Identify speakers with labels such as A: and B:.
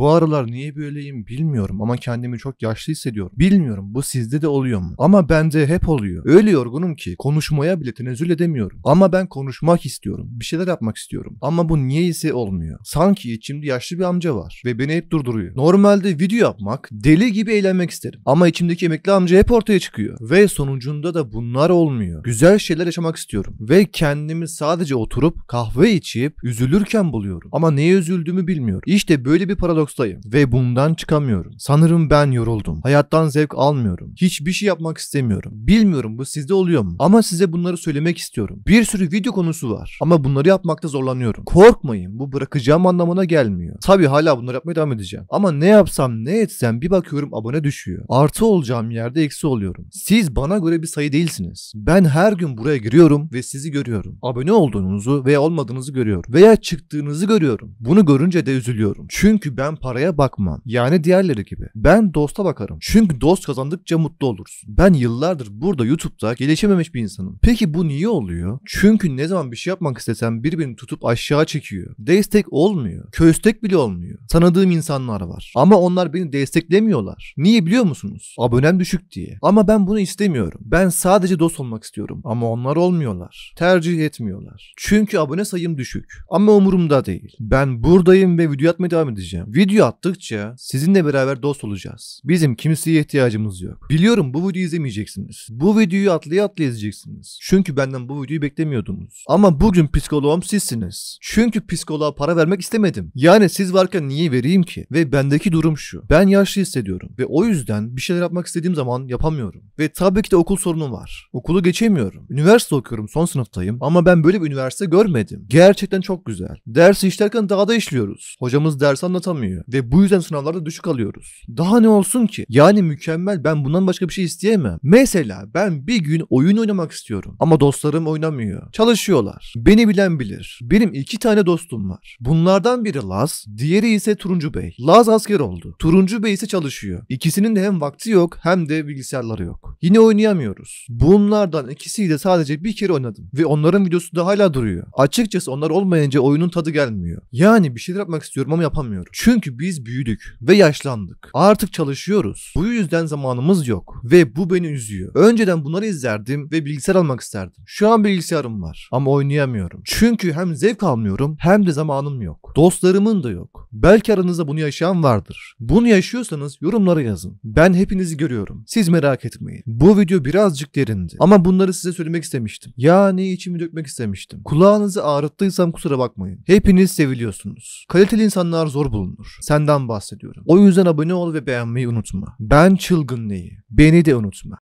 A: Bu aralar niye böyleyim bilmiyorum ama kendimi çok yaşlı hissediyorum. Bilmiyorum bu sizde de oluyor mu? Ama bende hep oluyor. Öyle yorgunum ki konuşmaya bile tenezzül edemiyorum. Ama ben konuşmak istiyorum. Bir şeyler yapmak istiyorum. Ama bu niye ise olmuyor. Sanki içimde yaşlı bir amca var ve beni hep durduruyor. Normalde video yapmak, deli gibi eğlenmek isterim. Ama içimdeki emekli amca hep ortaya çıkıyor. Ve sonucunda da bunlar olmuyor. Güzel şeyler yaşamak istiyorum. Ve kendimi sadece oturup kahve içip üzülürken buluyorum. Ama neye üzüldüğümü bilmiyorum. İşte böyle bir paradoks boşluktayım ve bundan çıkamıyorum. Sanırım ben yoruldum. Hayattan zevk almıyorum. Hiçbir şey yapmak istemiyorum. Bilmiyorum bu sizde oluyor mu? Ama size bunları söylemek istiyorum. Bir sürü video konusu var ama bunları yapmakta zorlanıyorum. Korkmayın bu bırakacağım anlamına gelmiyor. Tabi hala bunları yapmaya devam edeceğim. Ama ne yapsam ne etsem bir bakıyorum abone düşüyor. Artı olacağım yerde eksi oluyorum. Siz bana göre bir sayı değilsiniz. Ben her gün buraya giriyorum ve sizi görüyorum. Abone olduğunuzu veya olmadığınızı görüyorum. Veya çıktığınızı görüyorum. Bunu görünce de üzülüyorum. Çünkü ben paraya bakmam. Yani diğerleri gibi. Ben dosta bakarım. Çünkü dost kazandıkça mutlu olursun. Ben yıllardır burada YouTube'da gelişememiş bir insanım. Peki bu niye oluyor? Çünkü ne zaman bir şey yapmak istesem birbirini tutup aşağı çekiyor. Destek olmuyor. Köstek bile olmuyor. Tanıdığım insanlar var. Ama onlar beni desteklemiyorlar. Niye biliyor musunuz? Abonem düşük diye. Ama ben bunu istemiyorum. Ben sadece dost olmak istiyorum. Ama onlar olmuyorlar. Tercih etmiyorlar. Çünkü abone sayım düşük. Ama umurumda değil. Ben buradayım ve video atmaya devam edeceğim. Video attıkça sizinle beraber dost olacağız. Bizim kimseye ihtiyacımız yok. Biliyorum bu videoyu izlemeyeceksiniz. Bu videoyu atlaya atlaya izleyeceksiniz. Çünkü benden bu videoyu beklemiyordunuz. Ama bugün psikoloğum sizsiniz. Çünkü psikoloğa para vermek istemedim. Yani siz varken niye vereyim ki? Ve bendeki durum şu. Ben yaşlı hissediyorum ve o yüzden bir şeyler yapmak istediğim zaman yapamıyorum. Ve tabii ki de okul sorunum var. Okulu geçemiyorum. Üniversite okuyorum son sınıftayım ama ben böyle bir üniversite görmedim. Gerçekten çok güzel. Dersi işlerken daha da işliyoruz. Hocamız ders anlatamıyor olmuyor ve bu yüzden sınavlarda düşük alıyoruz. Daha ne olsun ki? Yani mükemmel ben bundan başka bir şey isteyemem. Mesela ben bir gün oyun oynamak istiyorum ama dostlarım oynamıyor. Çalışıyorlar. Beni bilen bilir. Benim iki tane dostum var. Bunlardan biri Laz, diğeri ise Turuncu Bey. Laz asker oldu. Turuncu Bey ise çalışıyor. İkisinin de hem vakti yok hem de bilgisayarları yok. Yine oynayamıyoruz. Bunlardan ikisiyi de sadece bir kere oynadım. Ve onların videosu da hala duruyor. Açıkçası onlar olmayınca oyunun tadı gelmiyor. Yani bir şeyler yapmak istiyorum ama yapamıyorum. Çünkü biz büyüdük ve yaşlandık. Artık çalışıyoruz. Bu yüzden zamanımız yok. Ve bu beni üzüyor. Önceden bunları izlerdim ve bilgisayar almak isterdim. Şu an bilgisayarım var ama oynayamıyorum. Çünkü hem zevk almıyorum hem de zamanım yok. Dostlarımın da yok. Belki aranızda bunu yaşayan vardır. Bunu yaşıyorsanız yorumlara yazın. Ben hepinizi görüyorum. Siz merak etmeyin. Bu video birazcık derindi. Ama bunları size söylemek istemiştim. Yani içimi dökmek istemiştim. Kulağınızı ağrıttıysam kusura bakmayın. Hepiniz seviliyorsunuz. Kaliteli insanlar zor bulunur. Senden bahsediyorum. O yüzden abone ol ve beğenmeyi unutma. Ben çılgın neyi? Beni de unutma.